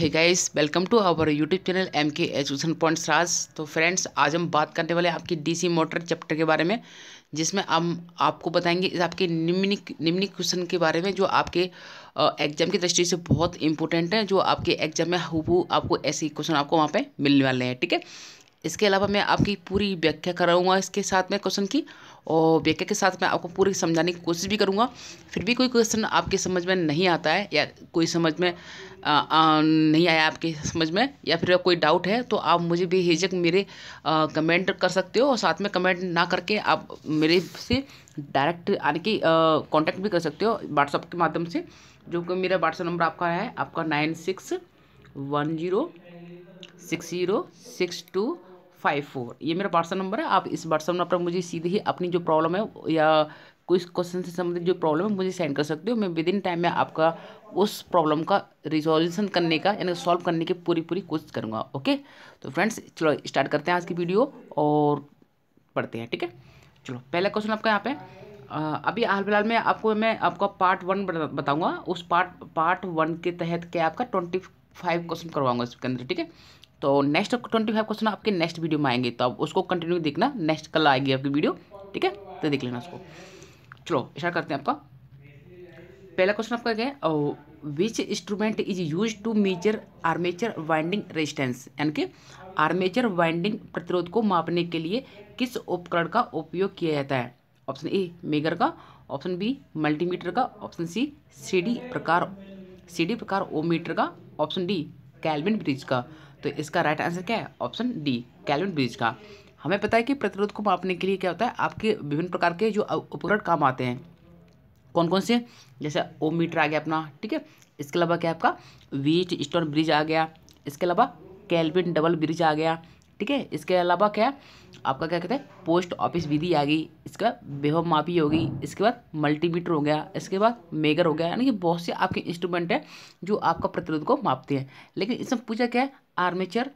है guys welcome to our YouTube channel M K education point Raj तो friends आज हम बात करने वाले हैं आपकी डीसी मोटर चैप्टर के बारे में जिसमें हम आपको बताएंगे इस आपके निम्न निम्न क्वेश्चन के बारे में जो आपके एग्जाम की दृष्टि से बहुत इंपॉर्टेंट है जो आपके एग्जाम में हु आपको ऐसे क्वेश्चन आपको वहाँ पर मिलने वाले हैं ठीक है इसके अलावा मैं आपकी पूरी व्याख्या कराऊंगा इसके साथ में क्वेश्चन की और व्याख्या के साथ मैं आपको पूरी समझाने की कोशिश भी करूंगा फिर भी कोई क्वेश्चन आपके समझ में नहीं आता है या कोई समझ में आ, आ, नहीं आया आपके समझ में या फिर कोई डाउट है तो आप मुझे भी हिजक मेरे आ, कमेंट कर सकते हो और साथ में कमेंट ना करके आप मेरे से डायरेक्ट आने की कॉन्टैक्ट भी कर सकते हो व्हाट्सअप के माध्यम से जो कि मेरा व्हाट्सअप नंबर आपका है आपका nine six one zero six zero six two five four ये मेरा व्हाट्सअप नंबर है आप इस व्हाट्सअप नंबर पर मुझे सीधे ही अपनी जो प्रॉब्लम है या कोई क्वेश्चन से संबंधित जो प्रॉब्लम है मुझे सेंड कर सकते हो मैं विद इन टाइम में आपका उस प्रॉब्लम का रिजोल्यूशन करने का यानी सॉल्व करने की पूरी पूरी कोशिश करूँगा ओके तो फ्रेंड्स चलो स्टार्ट करते हैं आज की वीडियो और पढ़ते हैं ठीक है चलो पहला क्वेश्चन आपका यहाँ पे अभी हाल फिलहाल में आपको मैं आपका पार्ट वन बताऊँगा उस पार्ट पार्ट वन के तहत क्या आपका ट्वेंटी फाइव क्वेश्चन करवाऊंगा इसके अंदर ठीक है तो नेक्स्ट ट्वेंटी फाइव क्वेश्चन आपके नेक्स्ट वीडियो में आएंगे तो आप उसको कंटिन्यू देखना नेक्स्ट कल आएगी आपकी वीडियो ठीक है तो देख लेना उसको चलो स्टार्ट करते हैं आपका पहला क्वेश्चन आपका क्या है which instrument is use to measure armature winding resistance यानी कि आर्मेचर वाइंडिंग प्रतिरोध को मापने के लिए किस उपकरण का उपयोग किया जाता है ऑप्शन ए मेगर का ऑप्शन बी मल्टीमीटर का ऑप्शन सी सीडी प्रकार सीडी प्रकार ओमीटर का ऑप्शन डी कैलविन ब्रिज का तो इसका राइट आंसर क्या है ऑप्शन डी कैलविन ब्रिज का हमें पता है कि प्रतिरोध को मापने के लिए क्या होता है आपके विभिन्न प्रकार के जो उपकरण काम आते हैं कौन कौन से जैसे ओ मीटर आ गया अपना ठीक है इसके अलावा क्या आपका वीट स्टोन ब्रिज आ गया इसके अलावा कैलविन डबल ब्रिज आ गया ठीक है इसके अलावा क्या है आपका क्या कहते हैं पोस्ट ऑफिस विधि आ गई इसका बेहव मापी होगी इसके बाद मल्टीमीटर हो गया इसके बाद मेगर हो गया यानी कि बहुत से आपके इंस्ट्रूमेंट हैं जो आपका प्रतिरोध को मापते हैं लेकिन इसमें पूछा क्या है आर्मेचर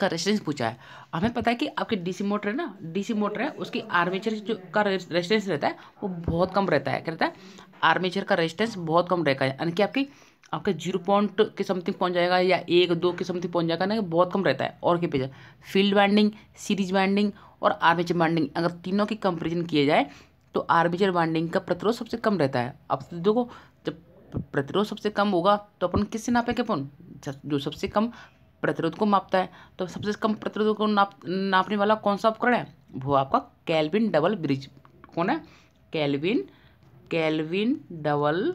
का रेस्टेंस पूछा है हमें पता है कि आपके डीसी मोटर है ना डीसी मोटर है उसकी आर्मेचर जो का रेस्टेंस रहता है वो बहुत कम रहता है क्या रहता है आर्मेचर का रेस्टेंस बहुत कम रहता है यानी कि आपकी आपका जीरो पॉइंट के समथिंग पहुंच जाएगा या एक दो के समथिंग पहुंच जाएगा ना बहुत कम रहता है और के जाए फील्ड बैंडिंग सीरीज बैंडिंग और आर्मेचर बैंडिंग अगर तीनों की कंपेरिजन किया जाए तो आर्मेचर बैंडिंग का प्रतिरोध सबसे कम रहता है अब तो देखो जब प्रतिरोध सबसे कम होगा तो अपन किससे नापेंगे अपन जो सबसे कम प्रतिरोध को मापता है तो सबसे कम प्रतिरोध को नाप नापने वाला कौन सा उपकरण है वो आपका कैलविन डबल ब्रिज कौन है कैलविन कैलविन डबल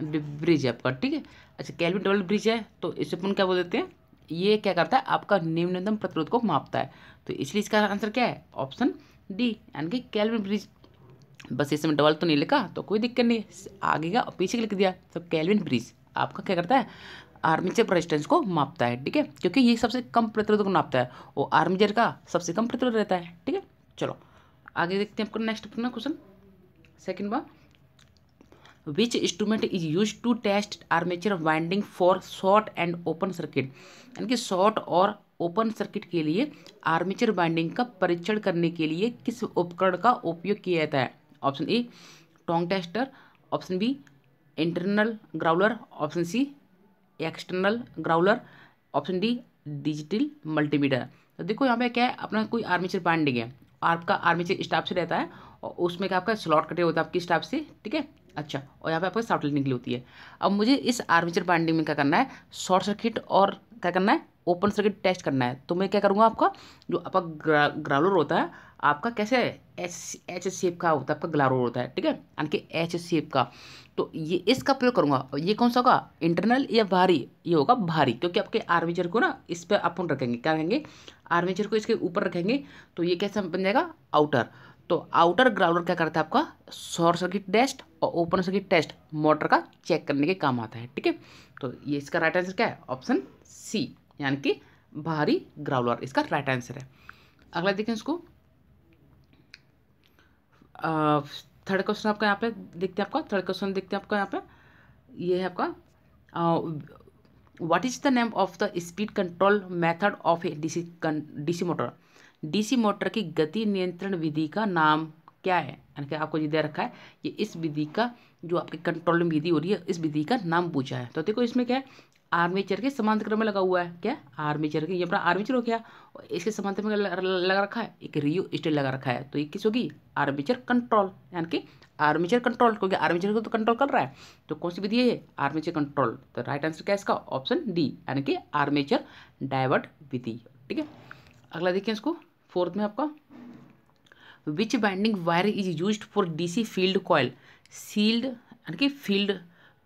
ब्रिज है आपका ठीक है अच्छा कैलविन डबल ब्रिज है तो इसे अपन क्या बोल देते हैं ये क्या करता है आपका निम्नतम प्रतिरोध को मापता है तो इसलिए इसका आंसर क्या है ऑप्शन डी यानी कि कैलविन ब्रिज बस इसमें डबल तो नहीं लिखा तो कोई दिक्कत नहीं आगे का पीछे लिख दिया तो कैलविन ब्रिज आपका क्या करता है आर्मीचर प्रेजिस्टेंस को मापता है ठीक है क्योंकि ये सबसे कम प्रतिरोध को मापता है और आर्मीचर का सबसे कम प्रतिरोध रहता है ठीक है चलो आगे देखते हैं आपका नेक्स्ट क्वेश्चन सेकेंड बार which instrument is used to test armature winding for short and open circuit यानी कि शॉर्ट और ओपन सर्किट के लिए आर्मेचर वाइंडिंग का परीक्षण करने के लिए किस उपकरण का उपयोग किया जाता है option A tong tester option B internal growler option C external growler option D digital multimeter तो देखो यहाँ पे क्या है अपना कोई आर्मेचर बाइंडिंग है आपका आर्मेचर स्टाफ से रहता है और उसमें क्या आपका स्लॉट कटे होता है आपकी स्टाफ से ठीक है अच्छा और यहाँ पे आपको शॉर्ट लाइट निकली होती है अब मुझे इस आर्मेचर बाइंडिंग में क्या करना है शॉर्ट सर्किट और क्या करना है ओपन सर्किट टेस्ट करना है तो मैं क्या करूँगा आपका जो आपका ग्रा, होता है आपका कैसे एच एच शेप का होता है आपका ग्लारोर होता है ठीक है यानी कि एच शेप का तो ये इसका प्रयोग करूँगा ये कौन सा होगा इंटरनल या भारी ये होगा भारी क्योंकि आपके आर्मेचर को ना इस पर अपन रखेंगे क्या रखेंगे आर्मेचर को इसके ऊपर रखेंगे तो ये कैसे बन जाएगा आउटर तो आउटर ग्राउंडर क्या करता है आपका शॉर्ट सर्किट टेस्ट और ओपन सर्किट टेस्ट मोटर का चेक करने के काम आता है ठीक है तो ये इसका राइट आंसर क्या है ऑप्शन सी यानी कि बाहरी ग्राउलर इसका राइट आंसर है अगला देखें इसको थर्ड क्वेश्चन आपका यहाँ पे देखते हैं आपका थर्ड क्वेश्चन देखते हैं आपका यहाँ पे ये है आपका what is the name of the speed control method of a DC DC motor DC motor की गति नियंत्रण विधि का नाम क्या है यानी कि आपको ये दे रखा है ये इस विधि का जो आपकी कंट्रोलिंग विधि हो रही है इस विधि का नाम पूछा है तो देखो इसमें क्या है आर्मीचर के समांतर क्रम में लगा हुआ है क्या आर्मीचर के ये अपना आर्मीचर हो गया और इसके समांतर में लगा रखा है एक रियो स्टेट लगा रखा है तो ये किस होगी आर्मीचर कंट्रोल यानी कि आर्मीचर कंट्रोल क्योंकि आर्मीचर को तो कंट्रोल कर रहा है तो कौन सी विधि है आर्मीचर कंट्रोल तो राइट आंसर क्या है इसका ऑप्शन डी यानी कि आर्मीचर डायवर्ट विधि ठीक है अगला देखिए इसको फोर्थ में आपका which binding wire is use for DC field coil सील्ड यानी कि फील्ड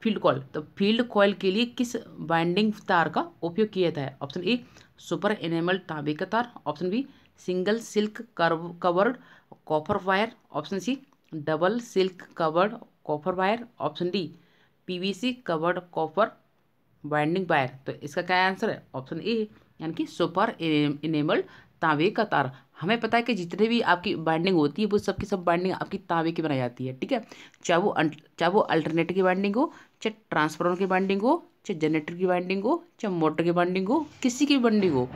फील्ड कॉयल तो फील्ड कॉयल के लिए किस बाइंडिंग तार का उपयोग किया जाता है ऑप्शन ए सुपर एनेमल तांबे का तार option B single silk covered copper wire option C double silk covered copper wire option D PVC covered copper binding wire तो इसका क्या आंसर है ऑप्शन ए यानी कि सुपर इनेमल्ड तांबे का तार हमें पता है कि जितने भी आपकी बाइंडिंग होती है वो सब की सब बाइंडिंग आपकी तांबे की बनाई जाती है ठीक है चाहे वो चाहे वो अल्टरनेटर की बाइंडिंग हो चाहे ट्रांसफार्मर की बाइंडिंग हो चाहे जनरेटर की बाइंडिंग हो चाहे मोटर की बाइंडिंग हो किसी की बाइंडिंग हो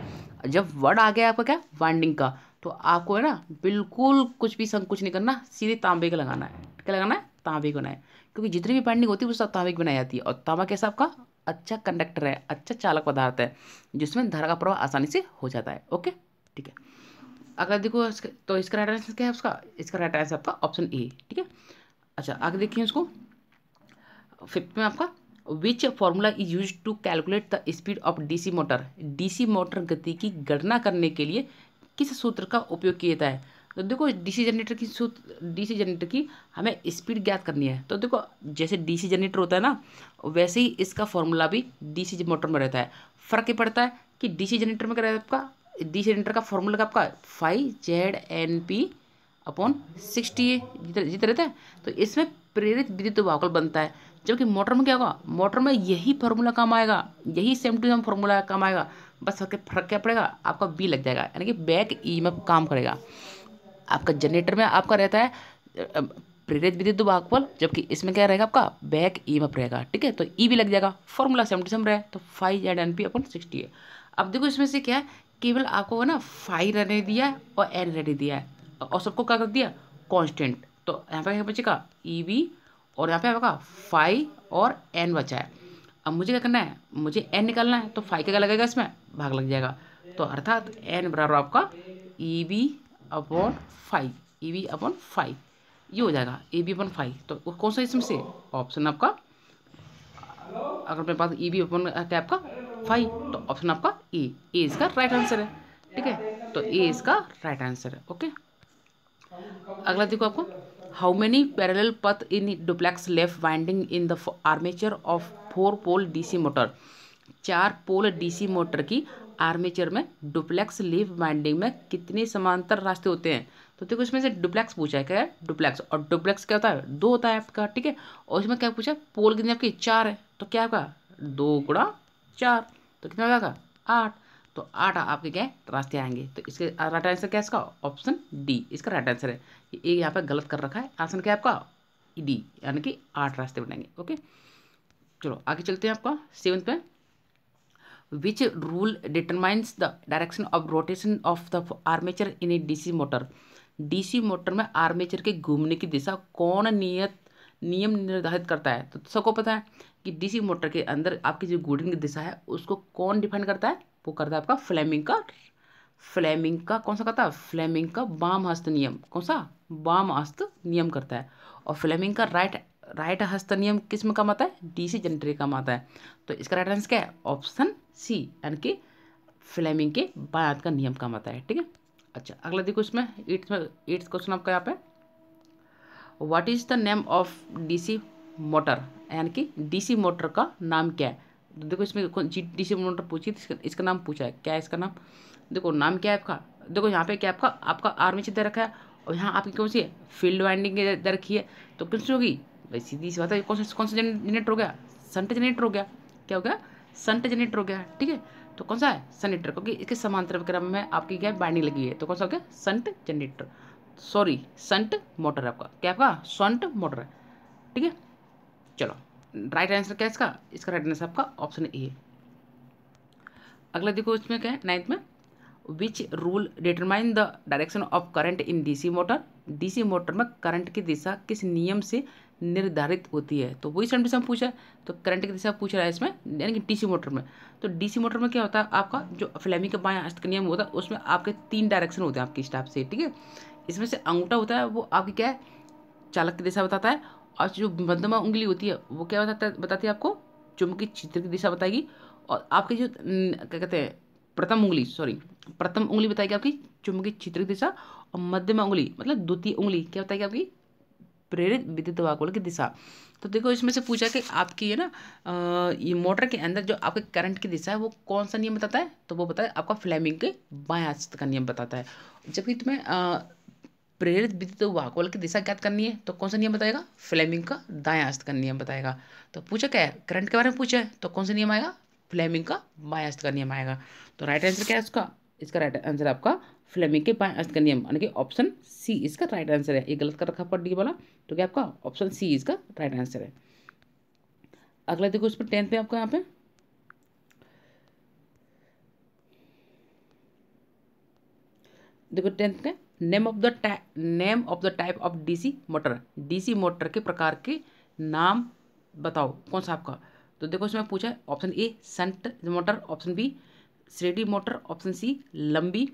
जब वर्ड आ गया आपका क्या बाइंडिंग का तो आपको है ना बिल्कुल कुछ भी संकुच नहीं करना सीधे तांबे का लगाना है क्या लगाना है तांबे को बनाए क्योंकि जितनी भी बाइंडिंग होती है वो सब तांबे की बनाई जाती है और तांबा कैसा आपका अच्छा कंडक्टर है अच्छा चालक पदार्थ है जिसमें धारा का प्रवाह आसानी से हो जाता है ओके ठीक है अगर देखो तो इसका राइट आंसर क्या है उसका इसका राइट आंसर आपका ऑप्शन ए ठीक है अच्छा आगे देखिए इसको फिफ्थ में आपका which formula is use to calculate the speed of DC motor DC motor गति की गणना करने के लिए किस सूत्र का उपयोग किया जाता है तो देखो डीसी जनरेटर की सूत्र डीसी जनरेटर की हमें स्पीड ज्ञात करनी है तो देखो जैसे डीसी जनरेटर होता है ना वैसे ही इसका फॉर्मूला भी डीसी मोटर में रहता है फ़र्क ये पड़ता है कि डीसी जनरेटर में क्या रहता है आपका डी सिलेंडर का फॉर्मूला का आपका five Z N P upon sixty A जीत रहता है तो इसमें प्रेरित विद्युत वाहकल बनता है जबकि मोटर में क्या होगा मोटर में यही फार्मूला काम आएगा यही सेम टू सेम फार्मूला काम आएगा बस फर्क फर्क क्या पड़ेगा आपका बी लग जाएगा यानी कि बैक ई e में काम करेगा आपका जनरेटर में आपका रहता है प्रेरित विद्युत भागफल जबकि इसमें क्या रहेगा आपका बैक ई e में रहेगा ठीक है तो ई e भी लग जाएगा फॉर्मूला सेम टू सेम रहे तो five Z N P upon sixty है अब देखो इसमें से क्या है केवल आपको ना फाइव रहने दिया है और एन रहने दिया है और सबको क्या कर दिया कॉन्स्टेंट तो यहाँ पे बचेगा ई वी और यहाँ पे आपका फाइव और एन बचा है अब मुझे क्या करना है मुझे एन निकालना है तो फाइव क्या लगेगा इसमें भाग लग जाएगा तो अर्थात एन बराबर आपका E B upon five E V upon five ये हो जाएगा ए बी अपन फाइव तो कौन सा इसमें से ऑप्शन आपका अगर मेरे पास ई बी अपन क्या आपका फाइव तो ऑप्शन आपका ए ए इसका राइट आंसर है ठीक है तो ए इसका राइट आंसर है ओके अगला देखो आपको how many parallel path in duplex left winding in the armature of four pole DC motor चार पोल डीसी मोटर की आर्मेचर में डुप्लेक्स लीव वाइंडिंग में कितने समांतर रास्ते होते हैं तो देखो इसमें से डुप्लेक्स पूछा है क्या है डुप्लेक्स और डुप्लेक्स क्या होता है दो होता है आपका ठीक है और इसमें क्या पूछा पोल कितने आपके चार है तो क्या आपका दो गुड़ा चार तो कितना हो जाएगा आठ तो आठ आपके क्या तो रास्ते आएंगे तो इसके राइट आंसर क्या है इसका ऑप्शन डी इसका राइट आंसर है ये यहाँ पर गलत कर रखा है आंसर क्या आपका डी e यानी कि आठ रास्ते बनाएंगे ओके चलो आगे चलते हैं आपका सेवन पे which rule determines the direction of rotation of the armature in a DC motor DC motor में आर्मेचर के घूमने की दिशा कौन नियत नियम निर्धारित करता है तो सबको पता है कि डीसी मोटर के अंदर आपकी जो गुडिंग की दिशा है उसको कौन डिफाइन करता है वो करता है आपका फ्लेमिंग का फ्लेमिंग का कौन सा करता है फ्लेमिंग का वाम हस्त नियम कौन सा वाम हस्त नियम करता है और फ्लेमिंग का राइट राइट हस्त नियम किस में कम आता है डीसी जनरेटर का आता है तो इसका राइट आंसर क्या है ऑप्शन सी यानी कि फ्लेमिंग के बाएं का नियम काम आता है ठीक है अच्छा अगला देखो इसमें एट्थ में एट्थ क्वेश्चन आपका यहाँ पे what is the name of DC motor यानी कि डीसी मोटर का नाम क्या है तो देखो इसमें डीसी मोटर पूछी इसका, इसका नाम पूछा है क्या है इसका नाम देखो नाम क्या है आपका देखो यहाँ पे क्या आपका आपका आर्मेचर दे रखा है और यहाँ आपकी कौन सी है फील्ड वाइंडिंग दे रखी है तो कौन सी होगी भाई सीधी सी बात है कौन सा कौन सा जनरेटर हो गया सन्ट जनरेटर हो गया क्या हो गया संट जनरेटर हो गया ठीक है तो कौन सा है सनेटर क्योंकि इसके समांतर क्रम में आपकी क्या बाइंडिंग लगी है तो कौन सा हो गया shunt generator sorry shunt motor आपका क्या आपका सन्ट मोटर है ठीक है चलो राइट आंसर क्या है इसका इसका राइट आंसर आपका ऑप्शन ए अगला देखो इसमें क्या है नाइन्थ में which rule determine the direction of current in DC motor DC motor में करंट की दिशा किस नियम से निर्धारित होती है तो वही सेंट से हम पूछा है तो करंट की दिशा पूछ रहा है इसमें यानी कि डीसी मोटर में तो डीसी मोटर में क्या होता है आपका जो फ्लैमी का बाएं हस्त का नियम होता है उसमें आपके तीन डायरेक्शन होते हैं आपके स्टाफ से ठीक है इसमें से अंगूठा होता है वो आपकी क्या है चालक की दिशा बताता है और जो मध्यमा उंगली होती है वो क्या बताता है बताती है आपको चुंबक क्षेत्र चित्र की दिशा बताएगी और आपकी जो क्या कहते हैं प्रथम उंगली सॉरी प्रथम उंगली बताएगी आपकी चुंबक क्षेत्र चित्र की दिशा और मध्यमा उंगली मतलब द्वितीय उंगली क्या बताएगी आपकी प्रेरित विद्युत वाकुल की दिशा तो देखो इसमें से पूछा कि आपकी है ना ये मोटर के अंदर जो आपके करंट की दिशा है वो कौन सा नियम बताता है तो वो बताए आपका फ्लैमिंग के बाएं का नियम बताता है जबकि तुम्हें प्रेरित विद्युत तो वाहकबल की दिशा ज्ञात करनी है तो कौन सा नियम बताएगा फ्लेमिंग का दाया हस्त का नियम बताएगा तो पूछा क्या है करंट के बारे में पूछा है तो कौन सा नियम आएगा फ्लेमिंग का बाया हस्त का नियम आएगा तो राइट आंसर क्या है इसका इसका राइट आंसर आपका फ्लेमिंग के बाएं हस्त का नियम यानी कि ऑप्शन सी इसका राइट आंसर है ये गलत कर रखा पर डी वाला तो क्या आपका ऑप्शन सी इसका राइट आंसर है अगला देखो इस पर टेंथ पे आपका यहाँ पे देखो टेंथ का name of the name of the type of DC motor DC motor के प्रकार के नाम बताओ कौन सा आपका तो देखो इसमें पूछा है option A shunt motor option B series motor option C लंबी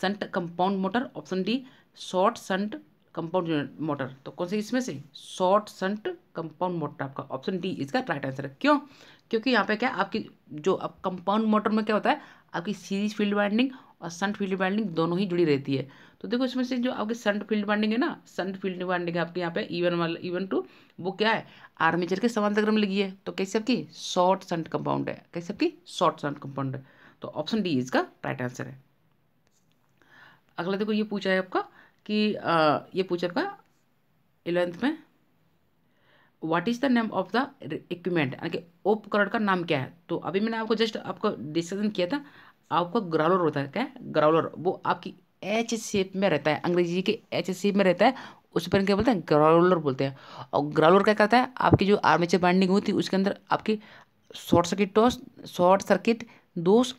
shunt compound motor option D short shunt compound motor तो कौन से इसमें से शॉर्ट संट कंपाउंड मोटर आपका ऑप्शन डी इसका राइट आंसर है क्यों क्योंकि यहाँ पे क्या आपकी जो अब कंपाउंड मोटर में क्या होता है आपकी सीरीज फील्ड वाइंडिंग और संट फील्ड वाइंडिंग दोनों ही जुड़ी रहती है तो देखो इसमें से जो आपके संट फील्ड वाइंडिंग है ना संट फील्ड वाइंडिंग आपके यहाँ पे इवन वाला इवन टू वो क्या है आर्मेचर के समांतर क्रम लगी है तो कैसे आपकी शॉर्ट संट कंपाउंड है कैसे आपकी शॉर्ट संट कंपाउंड है तो ऑप्शन डी इसका राइट आंसर है अगला देखो ये पूछा है आपका कि आ, ये पूछा आपका इलेवेंथ में what is the name of the equipment यानी कि उपकरण का नाम क्या है तो अभी मैंने आपको जस्ट आपको डिस्कशन किया था आपका ग्राउलर होता है क्या ग्राउलर वो आपकी एच शेप में रहता है अंग्रेजी के एच शेप में रहता है उस पर क्या बोलते हैं ग्राउलर बोलते हैं और ग्राउलर क्या करता है आपकी जो आर्मेचर बाइंडिंग होती है उसके अंदर आपकी शॉर्ट सर्किट टॉस शॉर्ट सर्किट दोष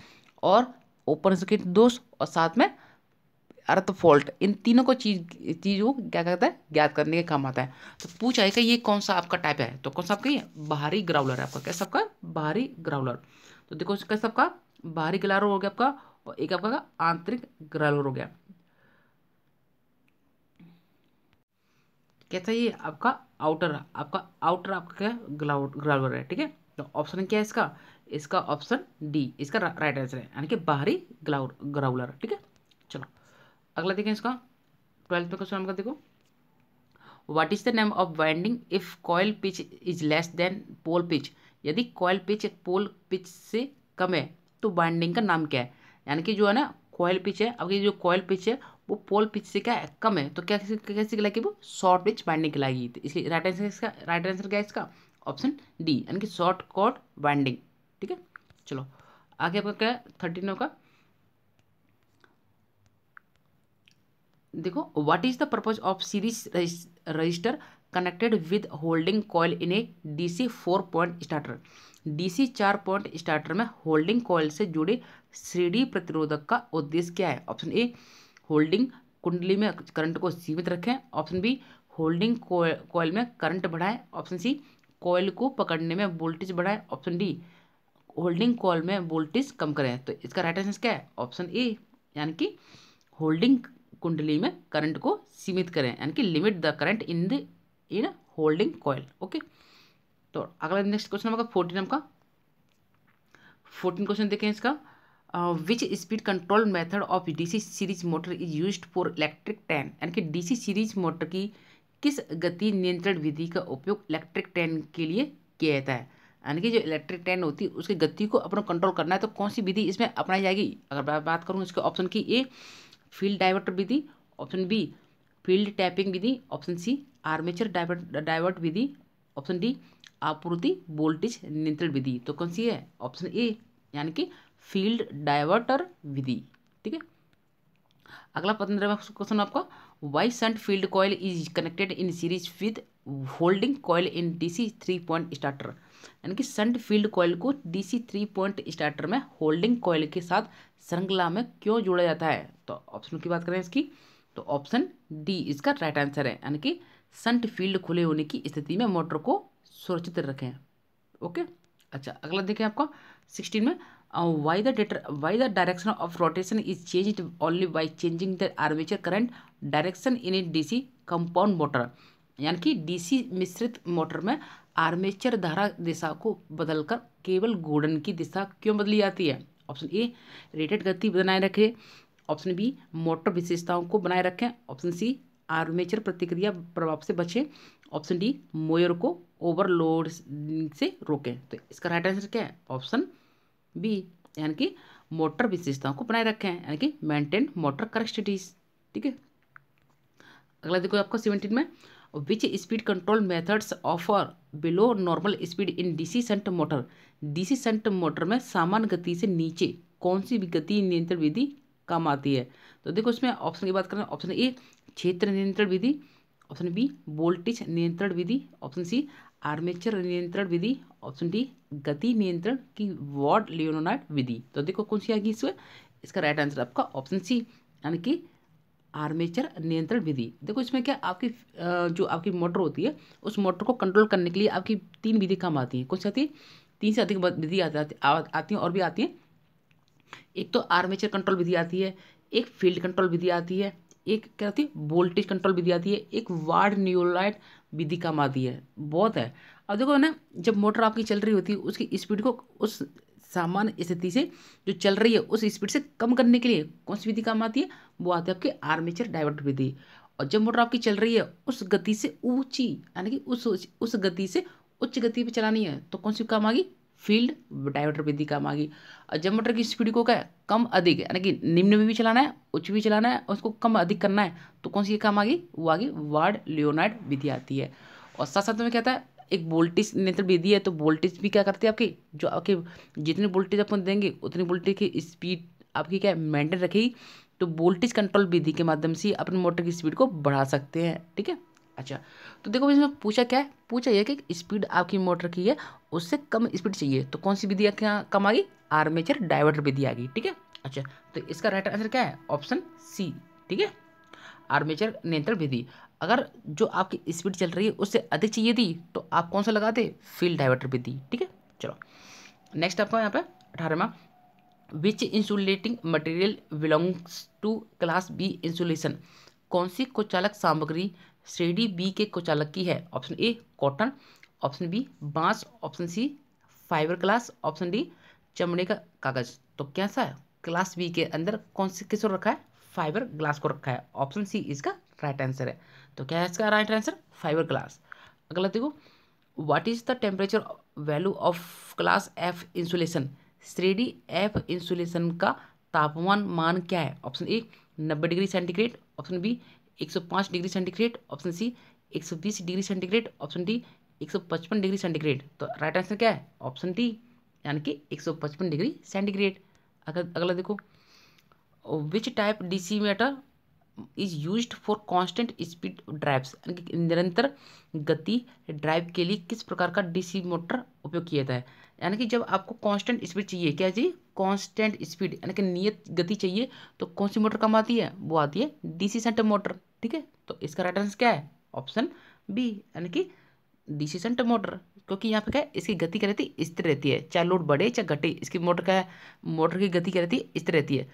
और ओपन सर्किट दोष और साथ में अर्थ फॉल्ट इन तीनों को चीज चीज़ों को क्या करता है ज्ञात करने के काम आता है तो पूछा है कि ये कौन सा आपका टाइप है तो कौन सा आपका ये बाहरी ग्राउलर है आपका कैसा आपका बाहरी ग्राउलर तो देखो कैसा आपका बाहरी ग्राउलर हो गया आपका और एक आपका आंतरिक ग्रालोर हो गया कैसा ये आपका आउटर आपका आउटर आपका क्या ग्रालोर है ठीक है तो ऑप्शन क्या है इसका इसका ऑप्शन डी इसका रा, राइट आंसर है यानी कि बाहरी ग्लाउर ग्राउलर ठीक है चलो अगला देखें इसका ट्वेल्थ में क्वेश्चन नंबर देखो what is the name of winding if coil pitch is less than pole pitch यदि कॉयल पिच पोल पिच से कम है तो वाइंडिंग का नाम क्या है यानी कि जो है ना कोयल पिच है अब ये जो कोयल पिच है वो पोल पिच से क्या कम है तो क्या कैसे कहलाएगी वो शॉर्ट पिच बाइंडिंग कहलाएगी तो इसलिए राइट आंसर इसका राइट आंसर क्या है इसका ऑप्शन डी यानी कि शॉर्ट कॉट बाइंडिंग ठीक है चलो आगे आपका क्या है थर्टीनों का देखो what is the purpose of series register connected with holding coil in a DC four point starter DC चार पॉइंट स्टार्टर में होल्डिंग कॉयल से जुड़े सीढ़ी प्रतिरोधक का उद्देश्य क्या है ऑप्शन ए होल्डिंग कुंडली में करंट को सीमित रखें ऑप्शन बी होल्डिंग कॉयल में करंट बढ़ाएं ऑप्शन सी कॉयल को पकड़ने में वोल्टेज बढ़ाएं ऑप्शन डी होल्डिंग कॉयल में वोल्टेज कम करें तो इसका राइट आंसर क्या है ऑप्शन ए यानी कि होल्डिंग कुंडली में करंट को सीमित करें यानी कि limit the current in the in holding coil okay तो अगला नेक्स्ट क्वेश्चन होगा फोर्टीन का फोर्टीन क्वेश्चन देखें इसका which speed control method of DC series motor is use for electric train यानी कि डीसी सीरीज मोटर की किस गति नियंत्रण विधि का उपयोग इलेक्ट्रिक टैन के लिए किया जाता है यानी कि जो इलेक्ट्रिक टैन होती है उसकी गति को अपना कंट्रोल करना है तो कौन सी विधि इसमें अपनाई जाएगी अगर मैं बात करूँ इसके ऑप्शन की ए फील्ड डाइवर्टर विधि ऑप्शन बी फील्ड टैपिंग विधि option C armature divert divert विधि ऑप्शन डी आपूर्ति वोल्टेज नियंत्रण विधि तो कौन सी है ऑप्शन ए यानी कि फील्ड डाइवर्टर विधि ठीक है अगला पंद्रह क्वेश्चन आपका why shunt field coil is connected in series with holding coil in DC three point starter यानी कि सेंट फील्ड कॉयल को डीसी थ्री पॉइंट स्टार्टर में होल्डिंग कॉयल के साथ श्रृंखला में क्यों जोड़ा जाता है तो ऑप्शन की बात करें इसकी तो ऑप्शन डी इसका राइट आंसर है यानी कि संट फील्ड खुले होने की स्थिति में मोटर को सुरक्षित रखें ओके अच्छा अगला देखें आपका सिक्सटीन में why the deter why the direction of rotation is change only by changing the armature current direction in a DC compound motor यानी कि डीसी मिश्रित मोटर में आर्मेचर धारा दिशा को बदलकर केवल घूर्णन की दिशा क्यों बदली जाती है ऑप्शन ए रेटेड गति बनाए रखें ऑप्शन बी मोटर विशेषताओं को बनाए रखें ऑप्शन सी आर्मेचर प्रतिक्रिया प्रभाव से बचें ऑप्शन डी मोयर को ओवरलोड से रोकें तो इसका राइट आंसर क्या है ऑप्शन बी यानी कि मोटर विशेषताओं को बनाए रखें यानी कि मेंटेन मोटर करेक्टिटीज ठीक है अगला देखो आपको सेवेंटीन में which speed control methods offer below normal speed in DC shunt motor DC shunt motor में सामान्य गति से नीचे कौन सी भी गति नियंत्रण विधि काम आती है तो देखो इसमें ऑप्शन की बात करें ऑप्शन ए क्षेत्र नियंत्रण विधि ऑप्शन बी वोल्टेज नियंत्रण विधि ऑप्शन सी आर्मेचर नियंत्रण विधि ऑप्शन डी गति नियंत्रण की वॉर्ड लियोनोनाइट विधि तो देखो कौन सी आएगी इसमें इसका राइट आंसर आपका ऑप्शन सी यानी कि आर्मेचर नियंत्रण विधि देखो इसमें क्या आपकी जो आपकी मोटर होती है उस मोटर को कंट्रोल करने के लिए आपकी तीन विधि काम आती हैं कौन सी आती है तीन से अधिक विधि आती हैं और भी आती हैं एक तो आर्मेचर कंट्रोल विधि आती है एक फील्ड कंट्रोल विधि आती है एक क्या होती है वोल्टेज कंट्रोल विधि आती है एक वार्ड न्यूलाइट विधि काम आती है बहुत है अब देखो ना जब मोटर आपकी चल रही होती है उसकी स्पीड को उस सामान्य स्थिति से जो चल रही है उस स्पीड से कम करने के लिए कौन सी विधि काम आती है वो आती है आपकी आर्मेचर डाइवर्ट विधि और जब मोटर आपकी चल रही है उस गति से ऊंची यानी कि उस उस गति से उच्च गति पर चलानी है तो कौन सी काम आ गई फील्ड डायोमीटर वृद्धि काम आ गई और जब मोटर की स्पीड को क्या कम अधिक यानी कि निम्न में भी चलाना है उच्च भी चलाना है और उसको कम अधिक करना है तो कौन सी काम आ गई वो आ गई वार्ड लियोनाइड विधि आती है और साथ साथ में कहता है एक वोल्टेज नियंत्रण विधि है तो वोल्टेज भी क्या करती है आपकी जो आपके जितनी वोल्टेज अपन देंगे उतनी वोल्टेज की स्पीड आपकी क्या है मेंटेन रखेगी तो वोल्टेज कंट्रोल विधि के माध्यम से अपने मोटर की स्पीड को बढ़ा सकते हैं ठीक है अच्छा तो देखो इसमें पूछा क्या है पूछा यह कि स्पीड आपकी मोटर की है उससे कम स्पीड चाहिए तो कौन सी विधि कम आ गई आर्मेचर डाइवर्टर विधि आ गई ठीक है अच्छा तो इसका राइट आंसर क्या है ऑप्शन सी ठीक है आर्मेचर नियंत्रण विधि अगर जो आपकी स्पीड चल रही है उससे अधिक चाहिए थी तो आप कौन सा लगाते फील्ड डाइवर्टर विधि ठीक है चलो नेक्स्ट आपका यहाँ पे अठारहवा which insulating material belongs to class B insulation कौन सी कुचालक सामग्री श्रेणी बी के कुचालक की है option A cotton option B बांस option C fibre glass option D चमड़े का कागज तो कैसा है क्लास बी के अंदर कौन से किस रखा है फाइबर ग्लास को रखा है ऑप्शन सी इसका राइट आंसर है तो क्या है इसका राइट आंसर फाइबर ग्लास अगला देखो what is the temperature value of class F insulation श्रेणी एफ इंसुलेशन का तापमान मान क्या है ऑप्शन ए नब्बे degree centigrade option B 105 degree centigrade option C 120 degree centigrade option D 155 degree centigrade तो राइट आंसर क्या है ऑप्शन डी यानी कि 155 डिग्री सेंटीग्रेड अगर अगला देखो which type DC meter is use for constant speed drives यानी निरंतर गति ड्राइव के लिए किस प्रकार का डीसी मोटर उपयोग किया जाता है यानी कि जब आपको कांस्टेंट स्पीड चाहिए क्या जी कांस्टेंट स्पीड यानी कि नियत गति चाहिए तो कौन सी मोटर कम आती है वो आती है डीसी सेंटर मोटर ठीक है तो इसका राइट आंसर क्या है ऑप्शन बी यानी कि डीसी सेंटर मोटर क्योंकि यहाँ पे क्या है इसकी गति क्या रहती है स्थिर रहती है चाहे लोड बढ़े चाहे घटे इसकी मोटर क्या है मोटर की गति क्या रहती है स्थिर रहती है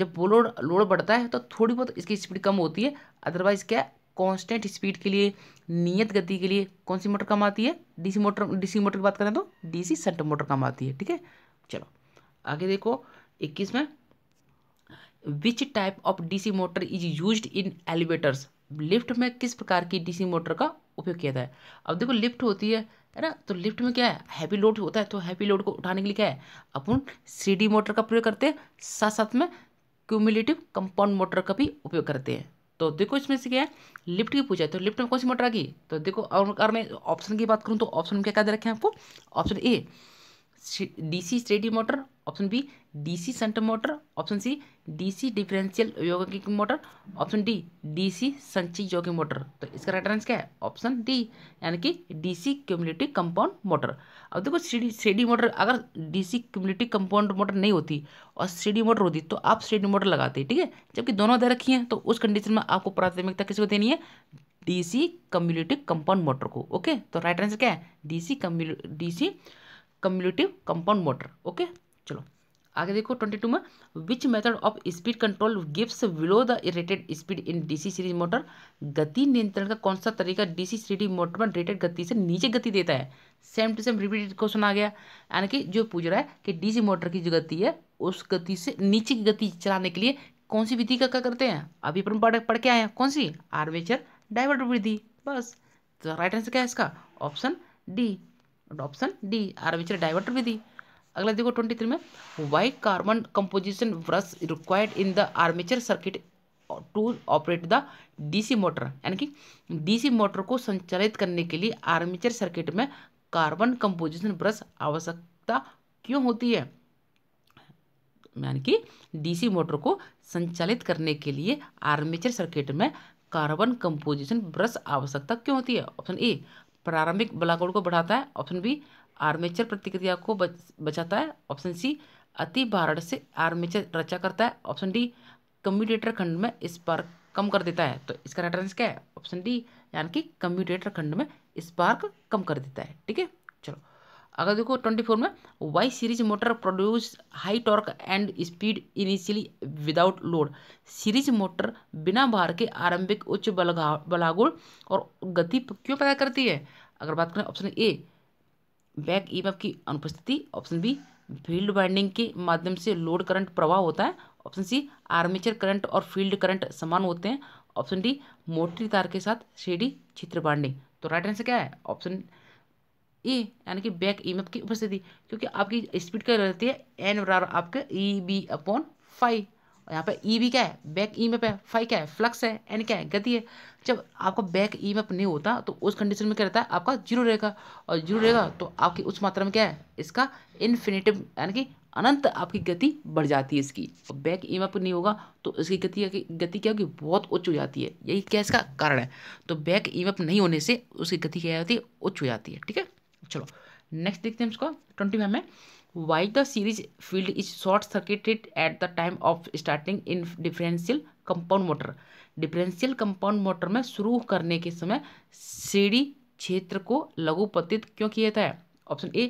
जब वो लोड लोड बढ़ता है तो थोड़ी बहुत इसकी स्पीड कम होती है अदरवाइज़ क्या है कॉन्स्टेंट स्पीड के लिए नियत गति के लिए कौन सी मोटर कम आती है डीसी मोटर डीसी मोटर की बात करें तो डीसी सेंटर मोटर कम आती है ठीक है चलो आगे देखो इक्कीस में which type of DC motor is use in elevators lift में किस प्रकार की डीसी मोटर का उपयोग किया जाता है अब देखो लिफ्ट होती है है ना तो लिफ्ट में क्या है हैवी लोड होता है तो हैवी लोड को उठाने के लिए क्या है अपन सीडी मोटर का प्रयोग करते हैं साथ साथ में क्यूमुलेटिव कंपाउंड मोटर का भी उपयोग करते हैं तो देखो इसमें से क्या है लिफ्ट की पूछा है तो लिफ्ट में कौन सी मोटर आ गई तो देखो अगर मैं ऑप्शन की बात करूँ तो ऑप्शन में क्या क्या दे रखे हैं आपको ऑप्शन ए सी श्रेडी motor option B DC centre motor option C DC differential योगिक मोटर ऑप्शन डी डीसी संचित योगिक मोटर तो इसका राइट आंसर क्या है ऑप्शन डी यानी कि डीसी क्यूमुलेटिव कंपाउंड मोटर अब देखो सीडी सीडी मोटर अगर डीसी क्यूमुलेटिव कंपाउंड मोटर नहीं होती और सीडी मोटर होती तो आप सीडी मोटर लगाते ठीक है जबकि दोनों दे रखी हैं तो उस कंडीशन में आपको प्राथमिकता किसी को देनी है डीसी कम्युलेटिव कंपाउंड मोटर को ओके तो राइट आंसर क्या है डीसी कम्यू DC cumulative compound motor okay चलो आगे देखो ट्वेंटी टू में which method of speed control gives below the rated speed in DC series motor गति नियंत्रण का कौन सा तरीका डीसी सीरीज मोटर में रेटेड गति से नीचे गति देता है same to same repeated question आ गया यानी कि जो पूछ रहा है कि डीसी मोटर की जो गति है उस गति से नीचे की गति चलाने के लिए कौन सी विधि का क्या करते हैं अभी अपन पढ़ पढ़ के आए हैं कौन सी आर्मेचर डाइवर्टर विधि बस तो राइट आंसर क्या है इसका option D option D armature diverter विधि अगला देखो ट्वेंटी थ्री में why carbon composition brush required in the armature circuit to operate the DC motor यानी कि डीसी मोटर को संचालित करने के लिए आर्मेचर सर्किट में कार्बन कंपोजिशन ब्रश आवश्यकता क्यों होती है यानी कि डीसी मोटर को संचालित करने के लिए आर्मेचर सर्किट में कार्बन कंपोजिशन ब्रश आवश्यकता क्यों होती है ऑप्शन ए प्रारंभिक ब्लॉकआउट को बढ़ाता है ऑप्शन बी आर्मेचर प्रतिक्रिया को बच, बचाता है ऑप्शन सी अति भारण से आर्मेचर रचा करता है ऑप्शन डी कम्यूटेटर खंड में स्पार्क कम कर देता है तो इसका राइट आंसर क्या है ऑप्शन डी यानी कि कम्यूटेटर खंड में स्पार्क कम कर देता है ठीक है चलो अगर देखो ट्वेंटी फोर में why series motor produce high torque and speed initially without load series motor बिना भार के आरंभिक उच्च बलगा बलागुण और गति क्यों पैदा करती है अगर बात करें ऑप्शन ए बैक ई की अनुपस्थिति ऑप्शन बी फील्ड वाइंडिंग के माध्यम से लोड करंट प्रवाह होता है ऑप्शन सी आर्मेचर करंट और फील्ड करंट समान होते हैं ऑप्शन डी मोटरी तार के साथ सीढ़ी छित्र वाइंडिंग तो राइट आंसर क्या है ऑप्शन ए यानी कि बैक ई की उपस्थिति क्योंकि आपकी स्पीड क्या रहती है एन बराबर आपके ई बी अपॉन फाइव और यहाँ पे ई e भी क्या है बैक ई e में पे फाइव क्या है फ्लक्स है एन क्या है गति है जब आपका बैक ई e में नहीं होता तो उस कंडीशन में क्या रहता है आपका जीरो रहेगा और जीरो रहेगा तो आपकी उस मात्रा में क्या है इसका इन्फिनेटिव यानी कि अनंत आपकी गति बढ़ जाती है इसकी और बैक ई में नहीं होगा तो इसकी गति गति क्या होगी बहुत उच्च हो जाती है यही क्या इसका कारण है तो बैक ई में नहीं होने से उसकी गति क्या होती है उच्च हो जाती है ठीक है चलो नेक्स्ट देखते हैं इसको ट्वेंटी में why the series field is short circuited at the time of starting in differential compound motor differential compound motor में शुरू करने के समय सीढ़ी क्षेत्र को लघुपतित क्यों किया जाता है ऑप्शन ए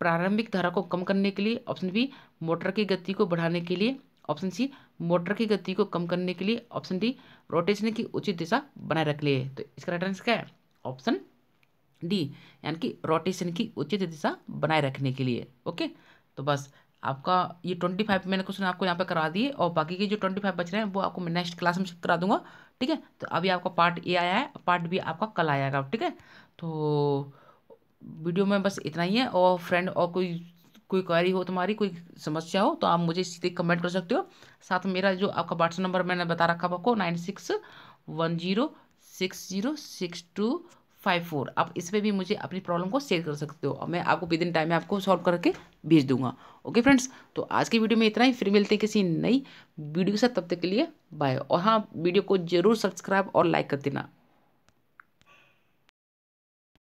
प्रारंभिक धारा को कम करने के लिए ऑप्शन बी मोटर की गति को बढ़ाने के लिए ऑप्शन सी मोटर की गति को कम करने के लिए ऑप्शन डी रोटेशन की उचित दिशा बनाए रख लिए तो इसका राइट आंसर क्या है ऑप्शन डी यानी कि रोटेशन की उचित दिशा बनाए रखने के लिए ओके तो बस आपका ये ट्वेंटी फाइव मैंने क्वेश्चन आपको यहाँ पे करा दिए और बाकी के जो ट्वेंटी फाइव बच रहे हैं वो आपको मैं नेक्स्ट क्लास में करा दूंगा ठीक है तो अभी आपका पार्ट ए आया है पार्ट बी आपका कल आएगा ठीक है तो वीडियो में बस इतना ही है और फ्रेंड और कोई कोई क्वारी हो तुम्हारी कोई समस्या हो तो आप मुझे सीधे कमेंट कर सकते हो साथ मेरा जो आपका व्हाट्सअप नंबर मैंने बता रखा आपको nine six one zero six zero six two five four आप इस पर भी मुझे अपनी प्रॉब्लम को शेयर कर सकते हो और मैं आपको विद इन टाइम में आपको सॉल्व करके भेज दूंगा ओके फ्रेंड्स तो आज की वीडियो में इतना ही फिर मिलते हैं किसी नई वीडियो के साथ तब तक के लिए बाय और हाँ वीडियो को जरूर सब्सक्राइब और लाइक कर देना